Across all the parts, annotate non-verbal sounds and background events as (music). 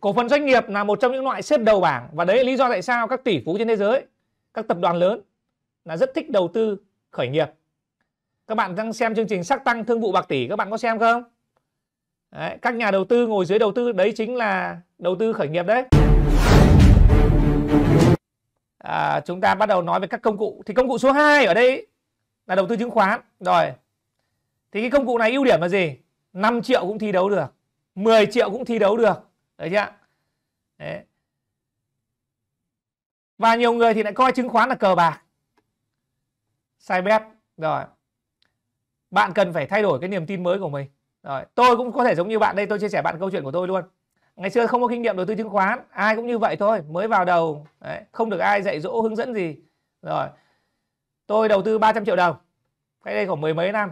Cổ phần doanh nghiệp là một trong những loại xếp đầu bảng và đấy là lý do tại sao các tỷ phú trên thế giới, các tập đoàn lớn là rất thích đầu tư khởi nghiệp. Các bạn đang xem chương trình sắc tăng thương vụ bạc tỷ các bạn có xem không? Đấy, các nhà đầu tư ngồi dưới đầu tư đấy chính là đầu tư khởi nghiệp đấy. À, chúng ta bắt đầu nói về các công cụ thì công cụ số 2 ở đây là đầu tư chứng khoán rồi thì cái công cụ này ưu điểm là gì 5 triệu cũng thi đấu được 10 triệu cũng thi đấu được Đấy chưa? Đấy. Và nhiều người thì lại coi chứng khoán là cờ bạc. Sai bét. Rồi. Bạn cần phải thay đổi cái niềm tin mới của mình. Rồi, tôi cũng có thể giống như bạn đây, tôi chia sẻ bạn câu chuyện của tôi luôn. Ngày xưa không có kinh nghiệm đầu tư chứng khoán, ai cũng như vậy thôi, mới vào đầu, đấy, không được ai dạy dỗ hướng dẫn gì. Rồi. Tôi đầu tư 300 triệu đồng. cách đây khoảng mười mấy năm.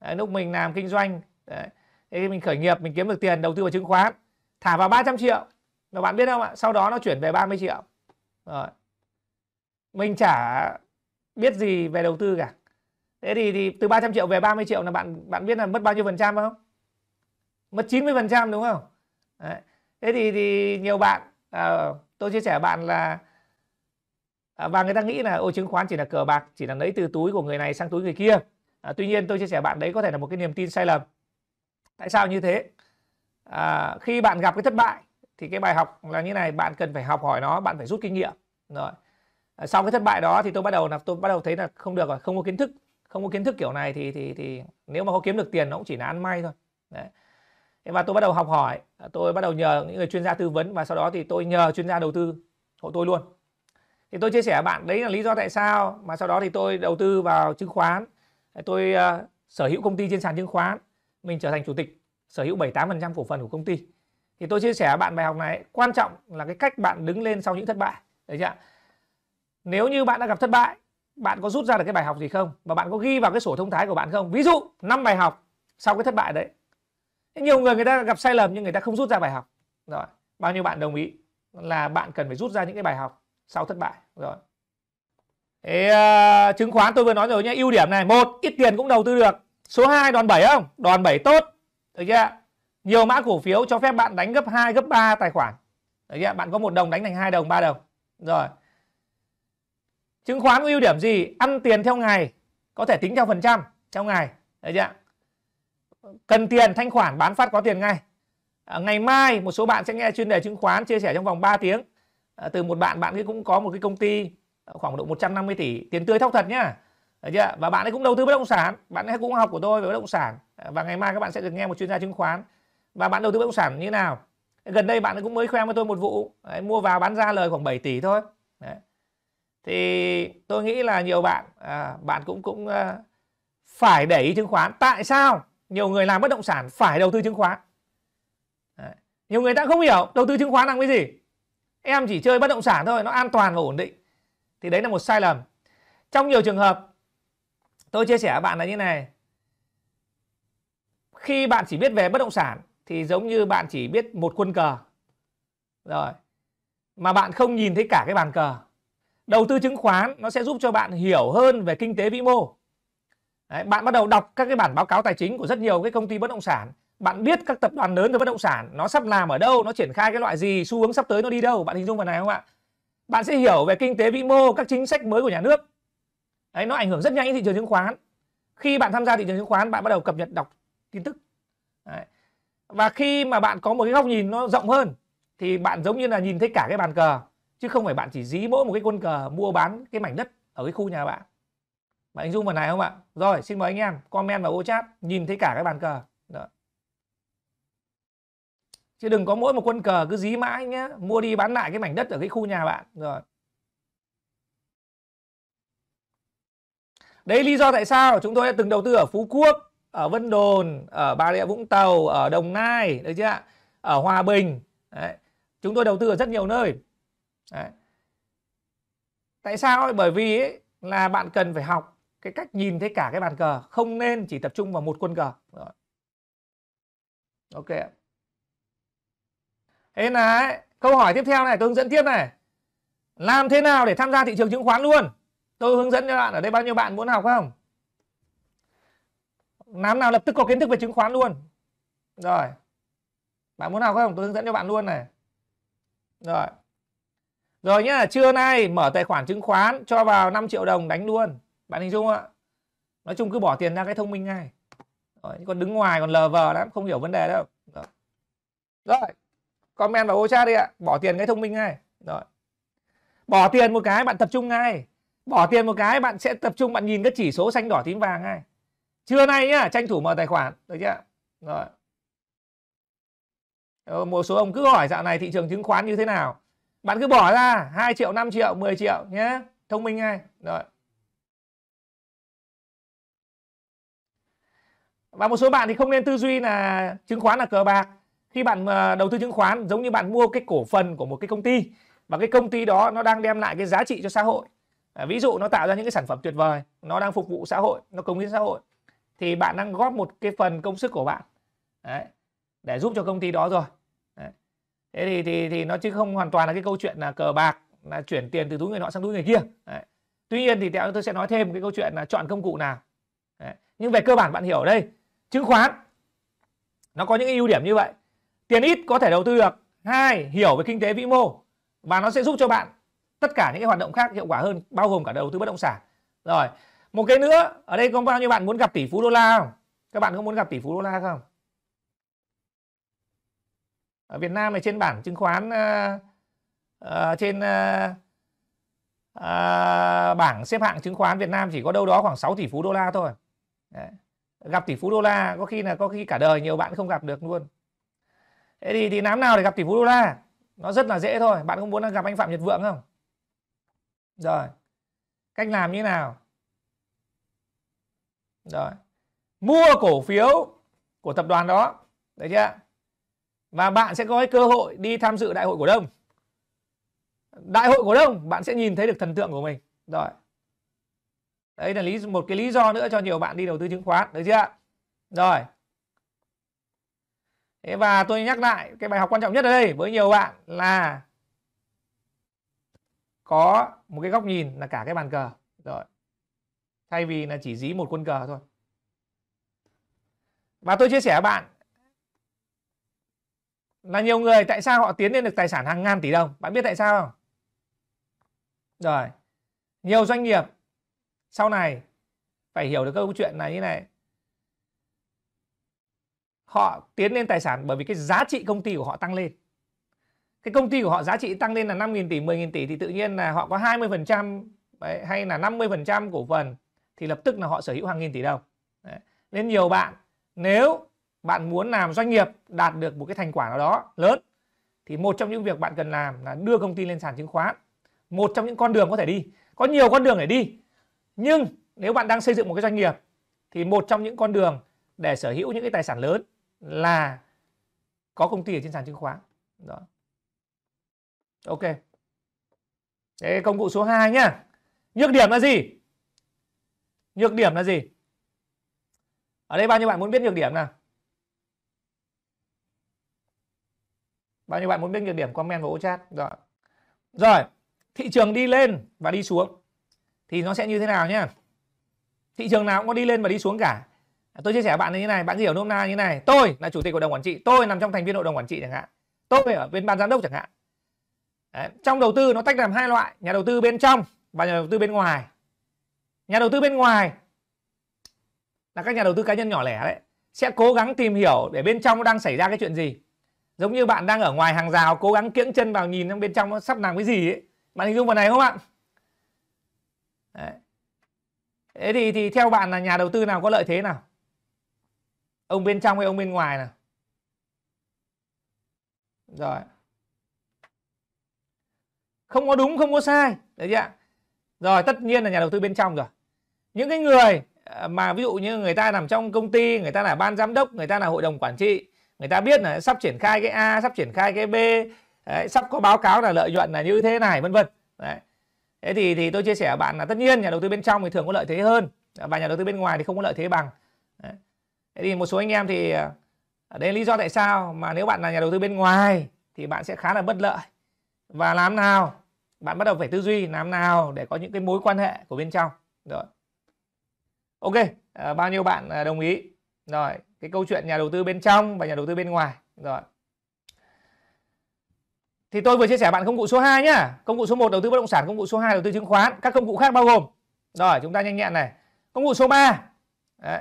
Đấy, lúc mình làm kinh doanh, đấy, thì mình khởi nghiệp, mình kiếm được tiền đầu tư vào chứng khoán thả vào 300 triệu mà bạn biết không ạ sau đó nó chuyển về 30 triệu rồi mình chả biết gì về đầu tư cả thế thì, thì từ 300 triệu về 30 triệu là bạn bạn biết là mất bao nhiêu phần trăm không mất 90 phần trăm đúng không Đấy. thế thì, thì nhiều bạn à, tôi chia sẻ với bạn là à, và người ta nghĩ là ô chứng khoán chỉ là cờ bạc chỉ là lấy từ túi của người này sang túi người kia à, tuy nhiên tôi chia sẻ bạn đấy có thể là một cái niềm tin sai lầm tại sao như thế à, khi bạn gặp cái thất bại thì cái bài học là như này bạn cần phải học hỏi nó bạn phải rút kinh nghiệm rồi à, sau cái thất bại đó thì tôi bắt đầu là tôi bắt đầu thấy là không được rồi không có kiến thức không có kiến thức kiểu này thì thì thì nếu mà có kiếm được tiền nó cũng chỉ là ăn may thôi đấy và tôi bắt đầu học hỏi tôi bắt đầu nhờ những người chuyên gia tư vấn và sau đó thì tôi nhờ chuyên gia đầu tư hộ tôi luôn thì tôi chia sẻ với bạn đấy là lý do tại sao mà sau đó thì tôi đầu tư vào chứng khoán tôi uh, sở hữu công ty trên sàn chứng khoán mình trở thành chủ tịch sở hữu 78% cổ phần của công ty thì tôi chia sẻ với bạn bài học này quan trọng là cái cách bạn đứng lên sau những thất bại đấy chưa nếu như bạn đã gặp thất bại bạn có rút ra được cái bài học gì không và bạn có ghi vào cái sổ thông thái của bạn không ví dụ năm bài học sau cái thất bại đấy nhiều người người ta gặp sai lầm nhưng người ta không rút ra bài học rồi bao nhiêu bạn đồng ý là bạn cần phải rút ra những cái bài học sau thất bại rồi Thế, uh, chứng khoán tôi vừa nói rồi nhé ưu điểm này một ít tiền cũng đầu tư được số 2 đòn bẩy không đòn bẩy tốt được chưa? Nhiều mã cổ phiếu cho phép bạn đánh gấp 2, gấp 3 tài khoản. Được chưa? Bạn có một đồng đánh thành hai đồng, ba đồng. Rồi. Chứng khoán có ưu điểm gì? Ăn tiền theo ngày, có thể tính theo phần trăm theo ngày. Được chưa? Cần tiền thanh khoản bán phát có tiền ngay. À, ngày mai một số bạn sẽ nghe chuyên đề chứng khoán chia sẻ trong vòng 3 tiếng. À, từ một bạn bạn ấy cũng có một cái công ty à, khoảng độ 150 tỷ, tiền tươi thóc thật nhá Đấy chưa? Và bạn ấy cũng đầu tư bất động sản, bạn ấy cũng học của tôi về bất động sản và ngày mai các bạn sẽ được nghe một chuyên gia chứng khoán và bạn đầu tư bất động sản như nào. Gần đây bạn ấy cũng mới khoe với tôi một vụ Đấy, mua vào bán ra lời khoảng 7 tỷ thôi. Đấy. Thì tôi nghĩ là nhiều bạn à, bạn cũng cũng à, phải để ý chứng khoán. Tại sao nhiều người làm bất động sản phải đầu tư chứng khoán? Đấy. Nhiều người ta không hiểu đầu tư chứng khoán là cái gì. Em chỉ chơi bất động sản thôi, nó an toàn và ổn định. Thì đấy là một sai lầm. Trong nhiều trường hợp tôi chia sẻ với bạn là như này khi bạn chỉ biết về bất động sản thì giống như bạn chỉ biết một quân cờ rồi mà bạn không nhìn thấy cả cái bàn cờ đầu tư chứng khoán nó sẽ giúp cho bạn hiểu hơn về kinh tế vĩ mô Đấy, bạn bắt đầu đọc các cái bản báo cáo tài chính của rất nhiều cái công ty bất động sản bạn biết các tập đoàn lớn về bất động sản nó sắp làm ở đâu nó triển khai cái loại gì xu hướng sắp tới nó đi đâu bạn hình dung phần này không ạ bạn sẽ hiểu về kinh tế vĩ mô các chính sách mới của nhà nước đấy nó ảnh hưởng rất nhanh đến thị trường chứng khoán khi bạn tham gia thị trường chứng khoán bạn bắt đầu cập nhật đọc tin tức đấy. và khi mà bạn có một cái góc nhìn nó rộng hơn thì bạn giống như là nhìn thấy cả cái bàn cờ chứ không phải bạn chỉ dí mỗi một cái quân cờ mua bán cái mảnh đất ở cái khu nhà bạn bạn hình dung phần này không ạ rồi xin mời anh em comment vào ô chat nhìn thấy cả cái bàn cờ Đó. chứ đừng có mỗi một quân cờ cứ dí mãi nhé mua đi bán lại cái mảnh đất ở cái khu nhà bạn rồi đấy lý do tại sao chúng tôi đã từng đầu tư ở phú quốc ở vân đồn ở bà rịa vũng tàu ở đồng nai đấy chứ ạ ở hòa bình đấy. chúng tôi đầu tư ở rất nhiều nơi đấy. tại sao bởi vì ấy, là bạn cần phải học cái cách nhìn thấy cả cái bàn cờ không nên chỉ tập trung vào một quân cờ Rồi. ok thế là câu hỏi tiếp theo này tôi hướng dẫn tiếp này làm thế nào để tham gia thị trường chứng khoán luôn tôi hướng dẫn cho bạn ở đây bao nhiêu bạn muốn học không nám nào lập tức có kiến thức về chứng khoán luôn rồi bạn muốn học không tôi hướng dẫn cho bạn luôn này rồi rồi nhá trưa nay mở tài khoản chứng khoán cho vào 5 triệu đồng đánh luôn bạn hình dung không ạ nói chung cứ bỏ tiền ra cái thông minh ngay rồi, còn đứng ngoài còn lờ vờ lắm không hiểu vấn đề đâu rồi, rồi. comment vào ô chat đi ạ bỏ tiền cái thông minh ngay rồi bỏ tiền một cái bạn tập trung ngay bỏ tiền một cái bạn sẽ tập trung bạn nhìn các chỉ số xanh đỏ tím vàng ngay trưa nay nhá tranh thủ mở tài khoản được chưa rồi ờ, một số ông cứ hỏi dạo này thị trường chứng khoán như thế nào bạn cứ bỏ ra 2 triệu 5 triệu 10 triệu nhé thông minh ngay rồi và một số bạn thì không nên tư duy là chứng khoán là cờ bạc khi bạn ờ, đầu tư chứng khoán giống như bạn mua cái cổ phần của một cái công ty và cái công ty đó nó đang đem lại cái giá trị cho xã hội À, ví dụ nó tạo ra những cái sản phẩm tuyệt vời nó đang phục vụ xã hội nó cống hiến xã hội thì bạn đang góp một cái phần công sức của bạn đấy, để giúp cho công ty đó rồi đấy. thế thì, thì thì nó chứ không hoàn toàn là cái câu chuyện là cờ bạc là chuyển tiền từ túi người nọ sang túi người kia đấy. tuy nhiên thì tôi sẽ nói thêm cái câu chuyện là chọn công cụ nào đấy. nhưng về cơ bản bạn hiểu đây chứng khoán nó có những cái ưu điểm như vậy tiền ít có thể đầu tư được hai hiểu về kinh tế vĩ mô và nó sẽ giúp cho bạn tất cả những cái hoạt động khác hiệu quả hơn bao gồm cả đầu tư bất động sản rồi một cái nữa ở đây có bao nhiêu bạn muốn gặp tỷ phú đô la không các bạn có muốn gặp tỷ phú đô la không ở Việt Nam này trên bản chứng khoán uh, uh, trên uh, uh, bảng xếp hạng chứng khoán Việt Nam chỉ có đâu đó khoảng 6 tỷ phú đô la thôi Đấy. gặp tỷ phú đô la có khi là có khi cả đời nhiều bạn không gặp được luôn thế thì thì nám nào để gặp tỷ phú đô la nó rất là dễ thôi bạn không muốn gặp anh Phạm Nhật Vượng không rồi cách làm như thế nào rồi mua cổ phiếu của tập đoàn đó đấy chưa và bạn sẽ có cái cơ hội đi tham dự đại hội cổ đông đại hội cổ đông bạn sẽ nhìn thấy được thần tượng của mình rồi đấy là lý một cái lý do nữa cho nhiều bạn đi đầu tư chứng khoán đấy chưa rồi thế và tôi nhắc lại cái bài học quan trọng nhất ở đây với nhiều bạn là có một cái góc nhìn là cả cái bàn cờ rồi thay vì là chỉ dí một quân cờ thôi và tôi chia sẻ với bạn là nhiều người tại sao họ tiến lên được tài sản hàng ngàn tỷ đồng bạn biết tại sao không rồi nhiều doanh nghiệp sau này phải hiểu được câu chuyện này như này họ tiến lên tài sản bởi vì cái giá trị công ty của họ tăng lên cái công ty của họ giá trị tăng lên là 5.000 tỷ 10.000 tỷ thì tự nhiên là họ có 20% đấy, hay là 50% cổ phần thì lập tức là họ sở hữu hàng nghìn tỷ đồng đấy. nên nhiều bạn nếu bạn muốn làm doanh nghiệp đạt được một cái thành quả nào đó lớn thì một trong những việc bạn cần làm là đưa công ty lên sàn chứng khoán một trong những con đường có thể đi có nhiều con đường để đi nhưng nếu bạn đang xây dựng một cái doanh nghiệp thì một trong những con đường để sở hữu những cái tài sản lớn là có công ty ở trên sàn chứng khoán đó ok Thế công cụ số 2 nhá nhược điểm là gì nhược điểm là gì ở đây bao nhiêu bạn muốn biết nhược điểm nào bao nhiêu bạn muốn biết nhược điểm comment vào ô chat rồi dạ. rồi thị trường đi lên và đi xuống thì nó sẽ như thế nào nhá thị trường nào cũng có đi lên và đi xuống cả tôi chia sẻ với bạn như thế này bạn hiểu nôm na như thế này tôi là chủ tịch hội đồng quản trị tôi nằm trong thành viên hội đồng quản trị chẳng hạn tôi ở bên ban giám đốc chẳng hạn Đấy. trong đầu tư nó tách làm hai loại nhà đầu tư bên trong và nhà đầu tư bên ngoài nhà đầu tư bên ngoài là các nhà đầu tư cá nhân nhỏ lẻ đấy sẽ cố gắng tìm hiểu để bên trong nó đang xảy ra cái chuyện gì giống như bạn đang ở ngoài hàng rào cố gắng kiễng chân vào nhìn bên trong nó sắp làm cái gì ấy bạn hình dung vào này không ạ thế thì thì theo bạn là nhà đầu tư nào có lợi thế nào ông bên trong hay ông bên ngoài nào rồi không có đúng không có sai đấy ạ rồi tất nhiên là nhà đầu tư bên trong rồi những cái người à, mà ví dụ như người ta nằm trong công ty người ta là ban giám đốc người ta là hội đồng quản trị người ta biết là sắp triển khai cái a sắp triển khai cái b đấy, sắp có báo cáo là lợi nhuận là như thế này vân vân đấy thế thì thì tôi chia sẻ với bạn là tất nhiên nhà đầu tư bên trong thì thường có lợi thế hơn và nhà đầu tư bên ngoài thì không có lợi thế bằng đấy. thế thì một số anh em thì à, đây là lý do tại sao mà nếu bạn là nhà đầu tư bên ngoài thì bạn sẽ khá là bất lợi và làm nào bạn bắt đầu phải tư duy làm nào để có những cái mối quan hệ của bên trong rồi ok à, bao nhiêu bạn à, đồng ý rồi cái câu chuyện nhà đầu tư bên trong và nhà đầu tư bên ngoài rồi thì tôi vừa chia sẻ bạn công cụ số 2 nhá công cụ số 1 đầu tư bất động sản công cụ số 2 đầu tư chứng khoán các công cụ khác bao gồm rồi chúng ta nhanh nhẹn này công cụ số 3 Đấy.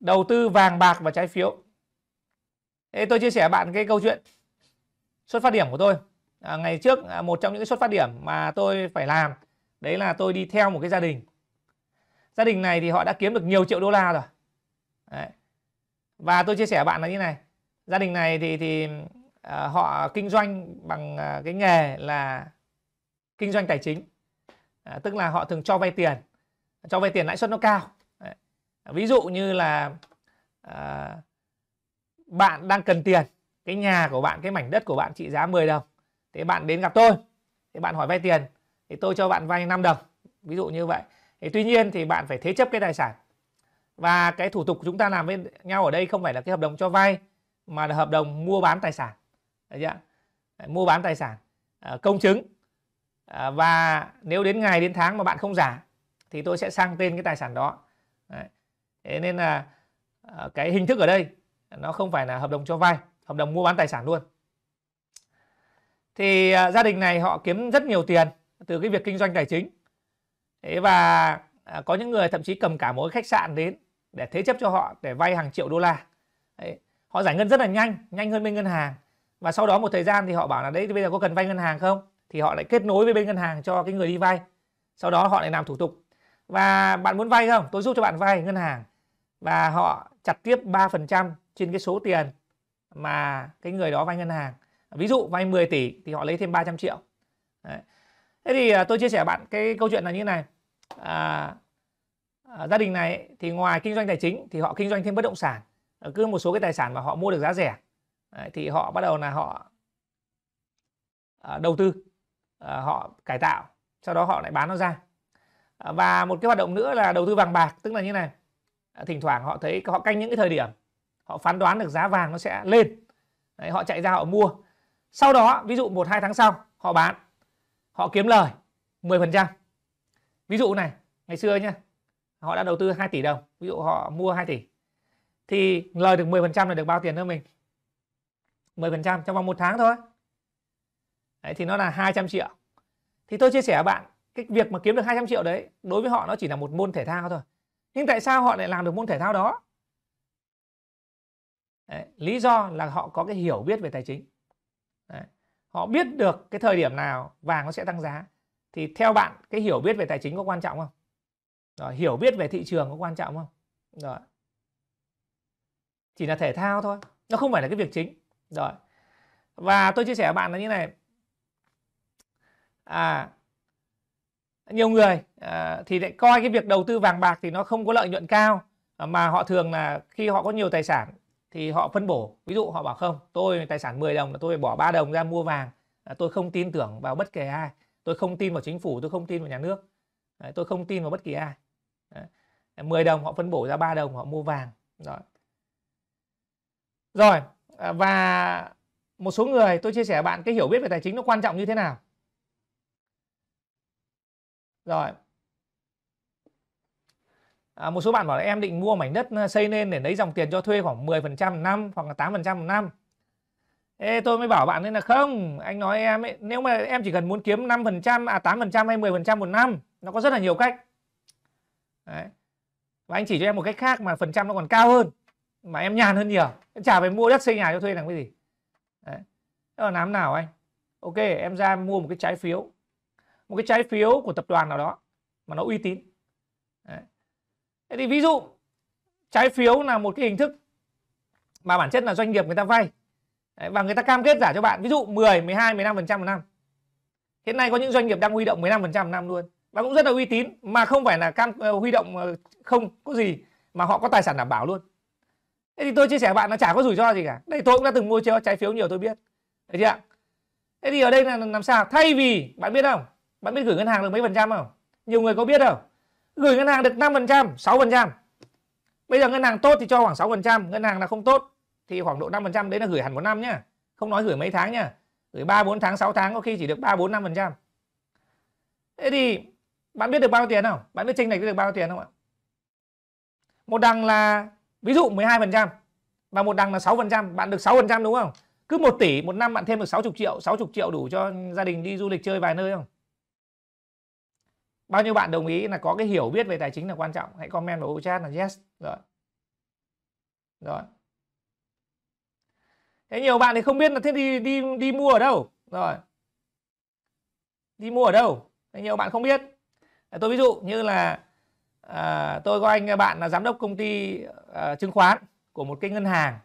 đầu tư vàng bạc và trái phiếu Thế tôi chia sẻ bạn cái câu chuyện xuất phát điểm của tôi à, ngày trước à, một trong những cái xuất phát điểm mà tôi phải làm đấy là tôi đi theo một cái gia đình gia đình này thì họ đã kiếm được nhiều triệu đô la rồi đấy. và tôi chia sẻ với bạn là như này gia đình này thì thì à, họ kinh doanh bằng à, cái nghề là kinh doanh tài chính à, tức là họ thường cho vay tiền cho vay tiền lãi suất nó cao đấy. ví dụ như là à, bạn đang cần tiền cái nhà của bạn cái mảnh đất của bạn trị giá 10 đồng thế bạn đến gặp tôi thế bạn hỏi vay tiền thì tôi cho bạn vay 5 đồng ví dụ như vậy thì tuy nhiên thì bạn phải thế chấp cái tài sản và cái thủ tục chúng ta làm với nhau ở đây không phải là cái hợp đồng cho vay mà là hợp đồng mua bán tài sản Đấy chưa? mua bán tài sản à, công chứng à, và nếu đến ngày đến tháng mà bạn không giả thì tôi sẽ sang tên cái tài sản đó thế nên là à, cái hình thức ở đây nó không phải là hợp đồng cho vay hợp đồng mua bán tài sản luôn thì à, gia đình này họ kiếm rất nhiều tiền từ cái việc kinh doanh tài chính thế và à, có những người thậm chí cầm cả một khách sạn đến để thế chấp cho họ để vay hàng triệu đô la đấy. họ giải ngân rất là nhanh nhanh hơn bên ngân hàng và sau đó một thời gian thì họ bảo là đấy bây giờ có cần vay ngân hàng không thì họ lại kết nối với bên ngân hàng cho cái người đi vay sau đó họ lại làm thủ tục và bạn muốn vay không tôi giúp cho bạn vay ngân hàng và họ chặt tiếp 3% trên cái số tiền mà cái người đó vay ngân hàng ví dụ vay 10 tỷ thì họ lấy thêm 300 triệu Đấy. thế thì à, tôi chia sẻ bạn cái câu chuyện là như thế này à, à, gia đình này thì ngoài kinh doanh tài chính thì họ kinh doanh thêm bất động sản ờ, cứ một số cái tài sản mà họ mua được giá rẻ Đấy, thì họ bắt đầu là họ à, đầu tư họ cải tạo sau đó họ lại bán nó ra và một cái hoạt động nữa là đầu tư vàng bạc tức là như này thỉnh thoảng họ thấy họ canh những cái thời điểm họ phán đoán được giá vàng nó sẽ lên Đấy, họ chạy ra họ mua sau đó ví dụ 1 2 tháng sau họ bán, họ kiếm lời 10%. Ví dụ này, ngày xưa nhá, họ đã đầu tư 2 tỷ đồng, ví dụ họ mua 2 tỷ thì lời được 10% là được bao tiền nữa mình? 10% trong vòng 1 tháng thôi. Đấy thì nó là 200 triệu. Thì tôi chia sẻ với bạn cái việc mà kiếm được 200 triệu đấy đối với họ nó chỉ là một môn thể thao thôi. Nhưng tại sao họ lại làm được môn thể thao đó? Đấy, lý do là họ có cái hiểu biết về tài chính Đấy. họ biết được cái thời điểm nào vàng nó sẽ tăng giá thì theo bạn cái hiểu biết về tài chính có quan trọng không rồi, hiểu biết về thị trường có quan trọng không rồi chỉ là thể thao thôi nó không phải là cái việc chính rồi và tôi chia sẻ với bạn là như này à nhiều người à, thì lại coi cái việc đầu tư vàng bạc thì nó không có lợi nhuận cao mà họ thường là khi họ có nhiều tài sản thì họ phân bổ ví dụ họ bảo không tôi tài sản 10 đồng là tôi bỏ 3 đồng ra mua vàng à, tôi không tin tưởng vào bất kỳ ai tôi không tin vào chính phủ tôi không tin vào nhà nước tôi không tin vào bất kỳ ai à, 10 đồng họ phân bổ ra 3 đồng họ mua vàng rồi rồi à, và một số người tôi chia sẻ bạn cái hiểu biết về tài chính nó quan trọng như thế nào rồi à, một số bạn bảo là em định mua mảnh đất à, xây nên để lấy dòng tiền cho thuê khoảng 10% năm hoặc là 8% một năm Ê, tôi mới bảo bạn nên là không anh nói em ấy, nếu mà em chỉ cần muốn kiếm 5% à 8% hay 10% một năm nó có rất là nhiều cách Đấy. và anh chỉ cho em một cách khác mà phần trăm nó còn cao hơn mà em nhàn hơn nhiều chả phải mua đất xây nhà cho thuê làm cái gì Đấy. đó là làm nào anh ok em ra mua một cái trái phiếu một cái trái phiếu của tập đoàn nào đó mà nó uy tín thế thì ví dụ trái phiếu là một cái hình thức mà bản chất là doanh nghiệp người ta vay và người ta cam kết trả cho bạn ví dụ 10, 12, 15% một năm hiện nay có những doanh nghiệp đang huy động 15% một năm luôn và cũng rất là uy tín mà không phải là cam ờ, huy động ờ, không có gì mà họ có tài sản đảm bảo luôn thế thì tôi chia sẻ với bạn là chả có rủi ro gì cả đây tôi cũng đã từng mua trái phiếu nhiều tôi biết đấy chưa ạ thế thì ở đây là làm sao thay vì bạn biết không bạn biết gửi ngân hàng được mấy phần trăm không nhiều người có biết không gửi ngân hàng được 5%, 6%. Bây giờ ngân hàng tốt thì cho khoảng 6%, ngân hàng là không tốt thì khoảng độ 5%, đấy là gửi hẳn một năm nhá. Không nói gửi mấy tháng nhá. Gửi 3 4 tháng, 6 tháng có khi chỉ được 3 4 5%. Thế thì bạn biết được bao nhiêu tiền không? Bạn biết chênh lệch được bao nhiêu tiền không ạ? Một đằng là ví dụ 12% và một đằng là 6%, bạn được 6% đúng không? Cứ 1 tỷ một năm bạn thêm được 60 triệu, 60 triệu đủ cho gia đình đi du lịch chơi vài nơi không? bao nhiêu bạn đồng ý là có cái hiểu biết về tài chính là quan trọng hãy comment vào chat là yes rồi rồi thế nhiều bạn thì không biết là thế đi đi đi mua ở đâu rồi đi mua ở đâu thế nhiều bạn không biết tôi ví dụ như là à, tôi có anh bạn là giám đốc công ty à, chứng khoán của một cái ngân hàng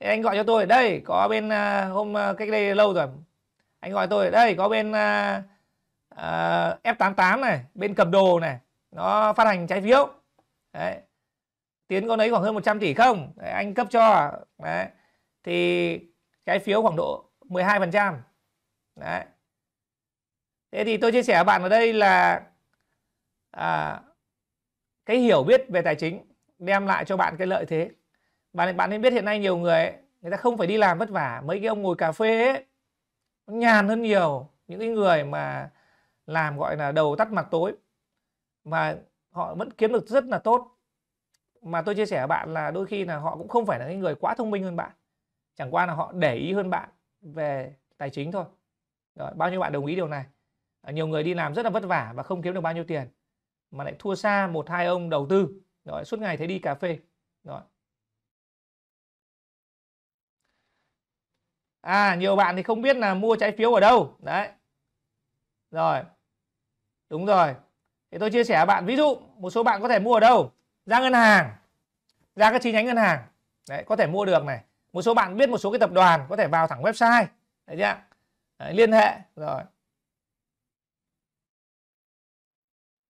thế anh gọi cho tôi đây có bên à, hôm à, cách đây lâu rồi anh gọi tôi đây có bên à, à, F88 này bên cầm đồ này nó phát hành trái phiếu đấy. Tiến có lấy khoảng hơn 100 tỷ không đấy, anh cấp cho đấy. thì trái phiếu khoảng độ 12% đấy thế thì tôi chia sẻ với bạn ở đây là à, cái hiểu biết về tài chính đem lại cho bạn cái lợi thế bạn bạn nên biết hiện nay nhiều người ấy, người ta không phải đi làm vất vả mấy cái ông ngồi cà phê ấy, nhàn hơn nhiều những cái người mà làm gọi là đầu tắt mặt tối mà họ vẫn kiếm được rất là tốt mà tôi chia sẻ với bạn là đôi khi là họ cũng không phải là những người quá thông minh hơn bạn chẳng qua là họ để ý hơn bạn về tài chính thôi Rồi, bao nhiêu bạn đồng ý điều này à, nhiều người đi làm rất là vất vả và không kiếm được bao nhiêu tiền mà lại thua xa một hai ông đầu tư Rồi, suốt ngày thấy đi cà phê Rồi. à nhiều bạn thì không biết là mua trái phiếu ở đâu đấy rồi Đúng rồi. Thì tôi chia sẻ với bạn ví dụ một số bạn có thể mua ở đâu? Ra ngân hàng. Ra các chi nhánh ngân hàng. Đấy, có thể mua được này. Một số bạn biết một số cái tập đoàn có thể vào thẳng website. Đấy chưa? Đấy, liên hệ rồi.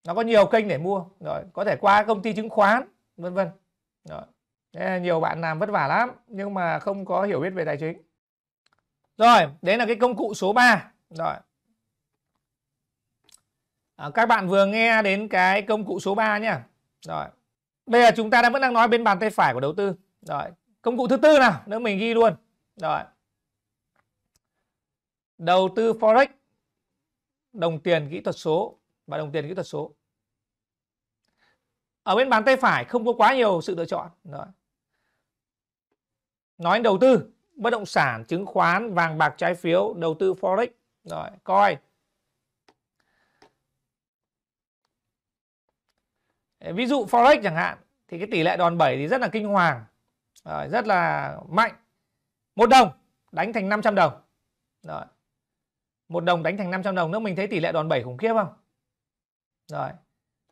Nó có nhiều kênh để mua rồi, có thể qua công ty chứng khoán, vân vân. Rồi. nhiều bạn làm vất vả lắm nhưng mà không có hiểu biết về tài chính. Rồi, đấy là cái công cụ số 3. Rồi à, các bạn vừa nghe đến cái công cụ số 3 nhá rồi bây giờ chúng ta đang vẫn đang nói bên bàn tay phải của đầu tư rồi công cụ thứ tư nào nữa mình ghi luôn rồi đầu tư forex đồng tiền kỹ thuật số và đồng tiền kỹ thuật số ở bên bàn tay phải không có quá nhiều sự lựa chọn rồi nói đầu tư bất động sản chứng khoán vàng bạc trái phiếu đầu tư forex rồi coi ví dụ forex chẳng hạn thì cái tỷ lệ đòn bẩy thì rất là kinh hoàng rồi, rất là mạnh một đồng đánh thành 500 đồng rồi một đồng đánh thành 500 đồng Nếu mình thấy tỷ lệ đòn bẩy khủng khiếp không rồi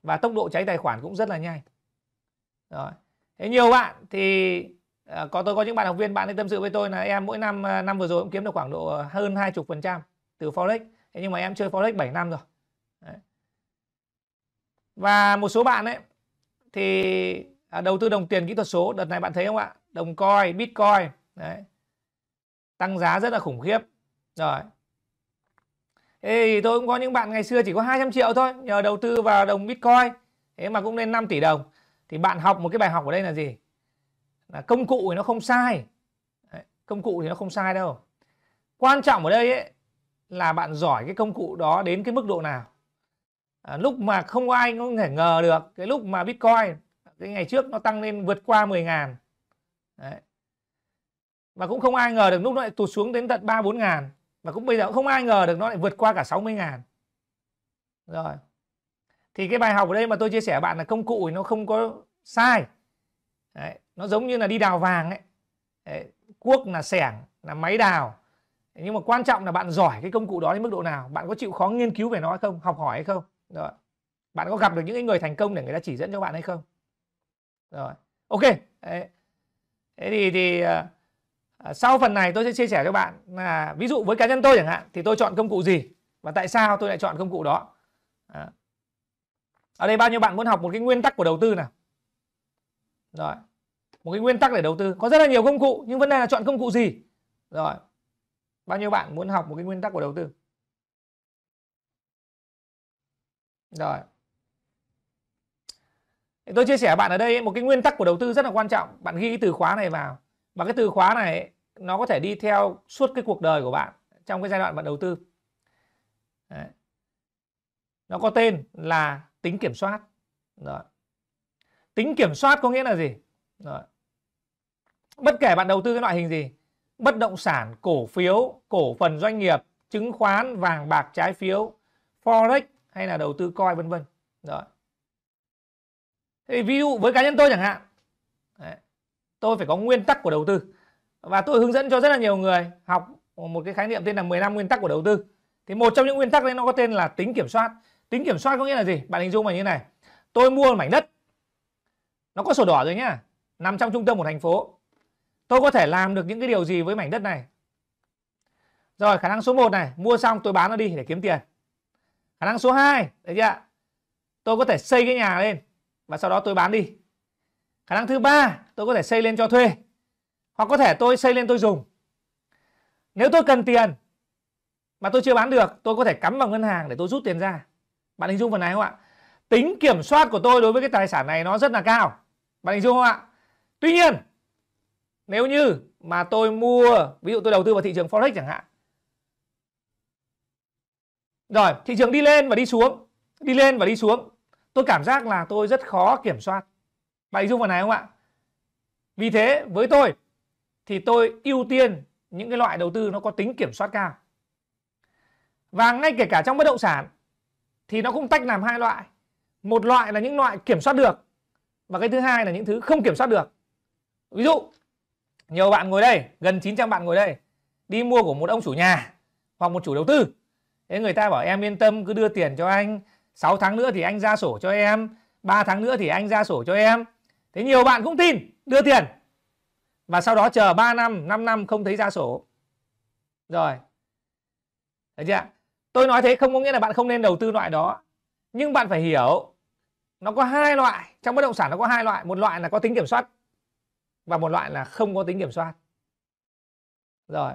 và tốc độ cháy tài khoản cũng rất là nhanh rồi thế nhiều bạn thì ờ, có tôi có những bạn học viên bạn ấy tâm sự với tôi là em mỗi năm ờ, năm vừa rồi cũng kiếm được khoảng độ hơn hai chục phần trăm từ forex thế nhưng mà em chơi forex 7 năm rồi Đấy và một số bạn ấy thì à, đầu tư đồng tiền kỹ thuật số đợt này bạn thấy không ạ đồng coin bitcoin đấy tăng giá rất là khủng khiếp rồi Ê, tôi cũng có những bạn ngày xưa chỉ có 200 triệu thôi nhờ đầu tư vào đồng bitcoin thế mà cũng lên 5 tỷ đồng thì bạn học một cái bài học ở đây là gì là công cụ thì nó không sai đấy, công cụ thì nó không sai đâu quan trọng ở đây ấy, là bạn giỏi cái công cụ đó đến cái mức độ nào à, lúc mà không có ai có thể ngờ được cái lúc mà bitcoin cái ngày trước nó tăng lên vượt qua 10 ngàn Đấy. và cũng không ai ngờ được lúc nó lại tụt xuống đến tận ba bốn ngàn và cũng bây giờ cũng không ai ngờ được nó lại vượt qua cả 60 ngàn rồi thì cái bài học ở đây mà tôi chia sẻ với bạn là công cụ nó không có sai Đấy. nó giống như là đi đào vàng ấy Đấy. cuốc là sẻng là máy đào nhưng mà quan trọng là bạn giỏi cái công cụ đó đến mức độ nào bạn có chịu khó nghiên cứu về nó hay không học hỏi hay không rồi bạn có gặp được những người thành công để người ta chỉ dẫn cho bạn hay không rồi ok Đấy. thế thì thì ờ, ờ, sau phần này tôi sẽ chia sẻ cho bạn là ví dụ với cá nhân tôi chẳng hạn thì tôi chọn công cụ gì và tại sao tôi lại chọn công cụ đó à. ở đây bao nhiêu bạn muốn học một cái nguyên tắc của đầu tư nào rồi một cái nguyên tắc để đầu tư có rất là nhiều công cụ nhưng vấn đề là chọn công cụ gì rồi bao nhiêu bạn muốn học một cái nguyên tắc của đầu tư rồi tôi chia sẻ bạn ở đây một cái nguyên tắc của đầu tư rất là quan trọng bạn ghi cái từ khóa này vào và cái từ khóa này nó có thể đi theo suốt cái cuộc đời của bạn trong cái giai đoạn bạn đầu tư Đấy. nó có tên là tính kiểm soát rồi tính kiểm soát có nghĩa là gì rồi bất kể bạn đầu tư cái loại hình gì bất động sản cổ phiếu cổ phần doanh nghiệp chứng khoán vàng bạc trái phiếu forex hay là đầu tư coi vân vân đó thì ví dụ với cá nhân tôi chẳng hạn đấy, tôi phải có nguyên tắc của đầu tư và tôi hướng dẫn cho rất là nhiều người học một cái khái niệm tên là 15 nguyên tắc của đầu tư thì một trong những nguyên tắc đấy nó có tên là tính kiểm soát tính kiểm soát có nghĩa là gì bạn hình dung mà như này tôi mua mảnh đất nó có sổ đỏ rồi nhá nằm trong trung tâm một thành phố tôi có thể làm được những cái điều gì với mảnh đất này rồi khả năng số 1 này mua xong tôi bán nó đi để kiếm tiền khả năng số 2 đấy chưa tôi có thể xây cái nhà lên và sau đó tôi bán đi khả năng thứ ba tôi có thể xây lên cho thuê hoặc có thể tôi xây lên tôi dùng nếu tôi cần tiền mà tôi chưa bán được tôi có thể cắm vào ngân hàng để tôi rút tiền ra bạn hình dung phần này không ạ tính kiểm soát của tôi đối với cái tài sản này nó rất là cao bạn hình dung không ạ tuy nhiên nếu như mà tôi mua ví dụ tôi đầu tư vào thị trường forex chẳng hạn rồi, thị trường đi lên và đi xuống, đi lên và đi xuống. Tôi cảm giác là tôi rất khó kiểm soát. Bạn dung vào này không ạ? Vì thế với tôi thì tôi ưu tiên những cái loại đầu tư nó có tính kiểm soát cao. Và ngay kể cả trong bất động sản thì nó cũng tách làm hai loại. Một loại là những loại kiểm soát được và cái thứ hai là những thứ không kiểm soát được. Ví dụ, nhiều bạn ngồi đây, gần 900 bạn ngồi đây, đi mua của một ông chủ nhà hoặc một chủ đầu tư thế người ta bảo em yên tâm cứ đưa tiền cho anh 6 tháng nữa thì anh ra sổ cho em 3 tháng nữa thì anh ra sổ cho em thế nhiều bạn cũng tin đưa tiền và sau đó chờ 3 năm 5 năm không thấy ra sổ rồi thấy chưa tôi nói thế không có nghĩa là bạn không nên đầu tư loại đó nhưng bạn phải hiểu nó có hai loại trong bất động sản nó có hai loại một loại là có tính kiểm soát và một loại là không có tính kiểm soát rồi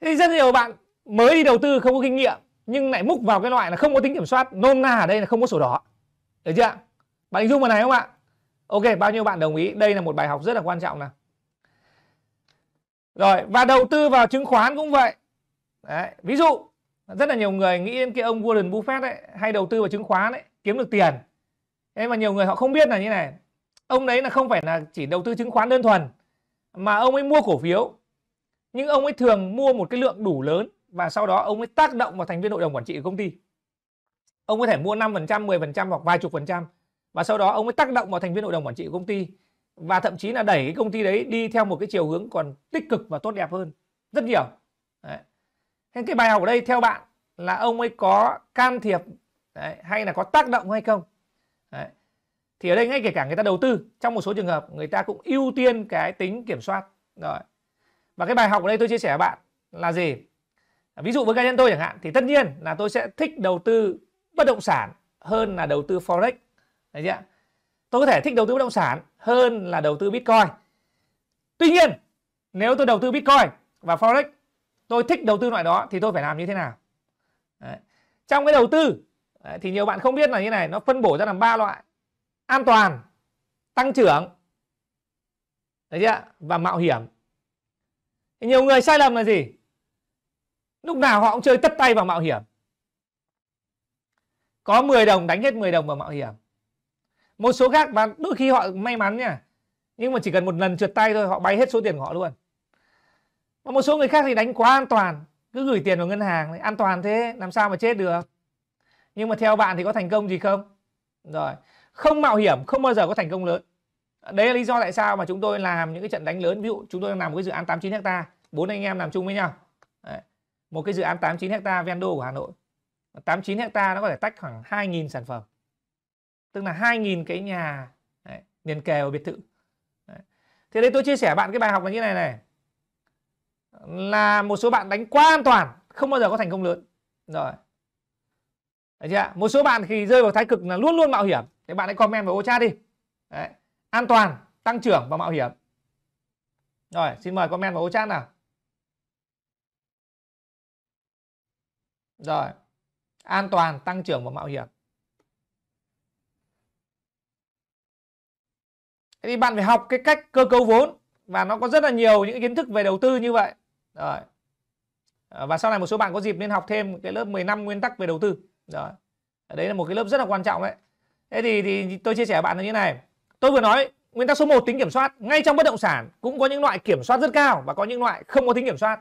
thì rất nhiều bạn mới đi đầu tư không có kinh nghiệm nhưng lại múc vào cái loại là không có tính kiểm soát nôm na ở đây là không có sổ đỏ được chưa bạn hình dung vào này không ạ ok bao nhiêu bạn đồng ý đây là một bài học rất là quan trọng nào rồi và đầu tư vào chứng khoán cũng vậy Đấy, ví dụ rất là nhiều người nghĩ đến cái ông Warren Buffett ấy hay đầu tư vào chứng khoán ấy kiếm được tiền em mà nhiều người họ không biết là như này ông đấy là không phải là chỉ đầu tư chứng khoán đơn thuần mà ông ấy mua cổ phiếu nhưng ông ấy thường mua một cái lượng đủ lớn và sau đó ông ấy tác động vào thành viên hội đồng quản trị của công ty ông có thể mua 5%, 10% hoặc vài chục phần trăm và sau đó ông ấy tác động vào thành viên hội đồng quản trị của công ty và thậm chí là đẩy cái công ty đấy đi theo một cái chiều hướng còn tích cực và tốt đẹp hơn rất nhiều đấy. Thế cái bài học ở đây theo bạn là ông ấy có can thiệp đấy, hay là có tác động hay không đấy. thì ở đây ngay kể cả người ta đầu tư trong một số trường hợp người ta cũng ưu tiên cái tính kiểm soát rồi và cái bài học ở đây tôi chia sẻ với bạn là gì ví dụ với cá nhân tôi chẳng hạn thì tất nhiên là tôi sẽ thích đầu tư bất động sản hơn là đầu tư forex đấy chưa tôi có thể thích đầu tư bất động sản hơn là đầu tư bitcoin tuy nhiên nếu tôi đầu tư bitcoin và forex tôi thích đầu tư loại đó thì tôi phải làm như thế nào đấy. trong cái đầu tư thì nhiều bạn không biết là như này nó phân bổ ra làm ba loại an toàn tăng trưởng đấy chưa và mạo hiểm thì nhiều người sai lầm là gì lúc nào họ cũng chơi tất tay vào mạo hiểm có 10 đồng đánh hết 10 đồng vào mạo hiểm một số khác và đôi khi họ may mắn nha nhưng mà chỉ cần một lần trượt tay thôi họ bay hết số tiền của họ luôn Và một số người khác thì đánh quá an toàn cứ gửi tiền vào ngân hàng an toàn thế làm sao mà chết được nhưng mà theo bạn thì có thành công gì không rồi không mạo hiểm không bao giờ có thành công lớn đấy là lý do tại sao mà chúng tôi làm những cái trận đánh lớn ví dụ chúng tôi đang làm một cái dự án 89 hecta bốn anh em làm chung với nhau đấy một cái dự án 89 ha ven đô của Hà Nội 89 hecta nó có thể tách khoảng 2.000 sản phẩm tức là 2.000 cái nhà đấy, liền kề và biệt thự đấy. thế đây tôi chia sẻ bạn cái bài học là như này này là một số bạn đánh quá an toàn không bao giờ có thành công lớn rồi Đấy chưa? Một số bạn thì rơi vào thái cực là luôn luôn mạo hiểm. Thì bạn hãy comment vào ô chat đi. Đấy. An toàn, tăng trưởng và mạo hiểm. Rồi, xin mời comment vào ô chat nào. Rồi. An toàn, tăng trưởng và mạo hiểm. Thế thì bạn phải học cái cách cơ cấu vốn và nó có rất là nhiều những kiến thức về đầu tư như vậy. Rồi. Ờ, và sau này một số bạn có dịp nên học thêm cái lớp 15 nguyên tắc về đầu tư. Rồi. Đấy là một cái lớp rất là quan trọng đấy. Thế thì, thì tôi chia sẻ với bạn là như này. Tôi vừa nói nguyên tắc số 1 tính kiểm soát ngay trong bất động sản cũng có những loại kiểm soát rất cao và có những loại không có tính kiểm soát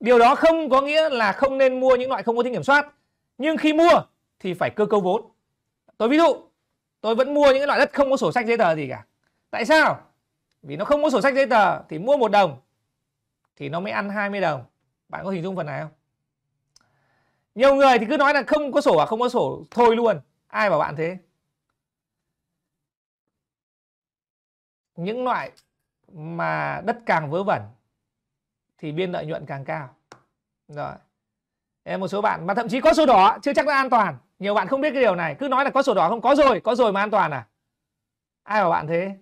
Điều đó không có nghĩa là không nên mua những loại không có tính kiểm soát. Nhưng khi mua thì phải cơ cấu vốn. Tôi ví dụ, tôi vẫn mua những loại đất không có sổ sách giấy tờ gì cả. Tại sao? Vì nó không có sổ sách giấy tờ thì mua một đồng thì nó mới ăn 20 đồng. Bạn có hình dung phần này không? Nhiều người thì cứ nói là không có sổ à, không có sổ thôi luôn. Ai bảo bạn thế? Những loại mà đất càng vớ vẩn thì biên lợi nhuận càng cao rồi Em một số bạn mà thậm chí có sổ đỏ chưa chắc đã an toàn nhiều bạn không biết cái điều này cứ nói là có sổ đỏ không có rồi có rồi mà an toàn à ai bảo bạn thế